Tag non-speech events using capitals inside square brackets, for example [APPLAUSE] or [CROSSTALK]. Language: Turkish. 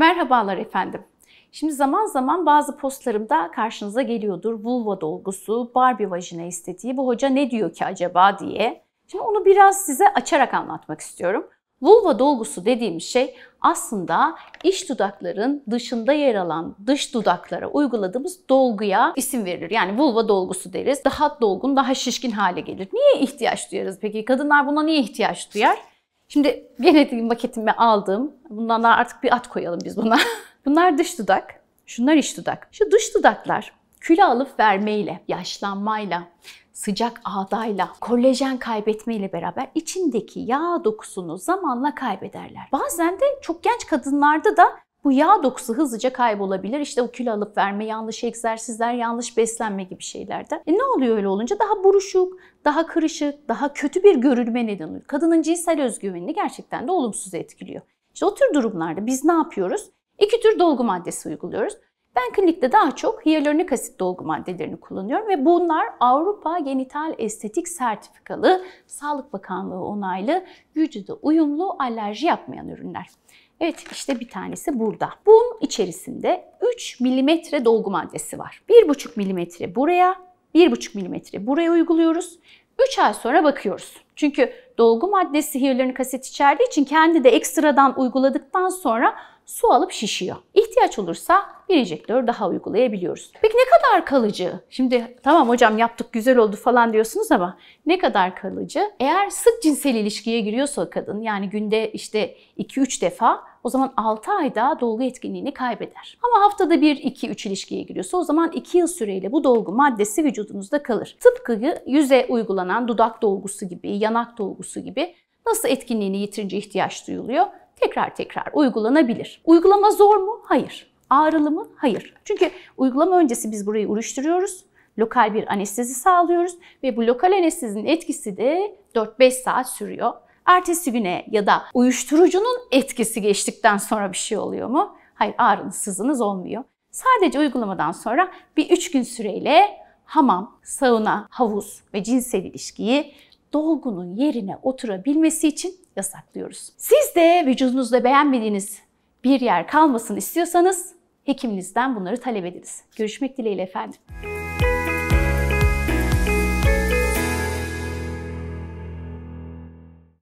Merhabalar efendim. Şimdi zaman zaman bazı postlarımda karşınıza geliyordur. Vulva dolgusu, Barbie vajina estetiği, bu hoca ne diyor ki acaba diye. Şimdi onu biraz size açarak anlatmak istiyorum. Vulva dolgusu dediğimiz şey aslında iç dudakların dışında yer alan dış dudaklara uyguladığımız dolguya isim verilir. Yani vulva dolgusu deriz. Daha dolgun, daha şişkin hale gelir. Niye ihtiyaç duyarız peki? Kadınlar buna niye ihtiyaç duyar? Şimdi genetik maketimi aldım. Bundan daha artık bir at koyalım biz buna. [LAUGHS] Bunlar dış dudak. Şunlar iç dudak. Şu dış dudaklar kilo alıp vermeyle, yaşlanmayla, sıcak ağdayla, kolajen kaybetmeyle beraber içindeki yağ dokusunu zamanla kaybederler. Bazen de çok genç kadınlarda da bu yağ dokusu hızlıca kaybolabilir. İşte o kilo alıp verme, yanlış egzersizler, yanlış beslenme gibi şeylerde E ne oluyor öyle olunca? Daha buruşuk, daha kırışık, daha kötü bir görülme neden oluyor. Kadının cinsel özgüvenini gerçekten de olumsuz etkiliyor. İşte o tür durumlarda biz ne yapıyoruz? İki tür dolgu maddesi uyguluyoruz. Ben klinikte daha çok hyaluronik asit dolgu maddelerini kullanıyorum ve bunlar Avrupa Genital Estetik Sertifikalı, Sağlık Bakanlığı onaylı, vücuda uyumlu, alerji yapmayan ürünler. Evet işte bir tanesi burada. Bunun içerisinde 3 mm dolgu maddesi var. 1,5 mm buraya, 1,5 mm buraya uyguluyoruz. 3 ay sonra bakıyoruz. Çünkü Dolgu madde hyaluronik asit içerdiği için kendi de ekstradan uyguladıktan sonra su alıp şişiyor. İhtiyaç olursa bir enjektör daha uygulayabiliyoruz. Peki ne kadar kalıcı? Şimdi tamam hocam yaptık güzel oldu falan diyorsunuz ama ne kadar kalıcı? Eğer sık cinsel ilişkiye giriyorsa kadın yani günde işte 2-3 defa o zaman 6 ayda dolgu etkinliğini kaybeder. Ama haftada 1-2-3 ilişkiye giriyorsa o zaman 2 yıl süreyle bu dolgu maddesi vücudunuzda kalır. Tıpkı yüze uygulanan dudak dolgusu gibi, yanak dolgusu kokusu gibi nasıl etkinliğini yitirince ihtiyaç duyuluyor? Tekrar tekrar uygulanabilir. Uygulama zor mu? Hayır. Ağrılı mı? Hayır. Çünkü uygulama öncesi biz burayı uyuşturuyoruz Lokal bir anestezi sağlıyoruz ve bu lokal anestezinin etkisi de 4-5 saat sürüyor. Ertesi güne ya da uyuşturucunun etkisi geçtikten sonra bir şey oluyor mu? Hayır ağrınız sızınız olmuyor. Sadece uygulamadan sonra bir 3 gün süreyle hamam, sauna, havuz ve cinsel ilişkiyi dolgunun yerine oturabilmesi için yasaklıyoruz. Siz de vücudunuzda beğenmediğiniz bir yer kalmasın istiyorsanız hekiminizden bunları talep ediniz. Görüşmek dileğiyle efendim.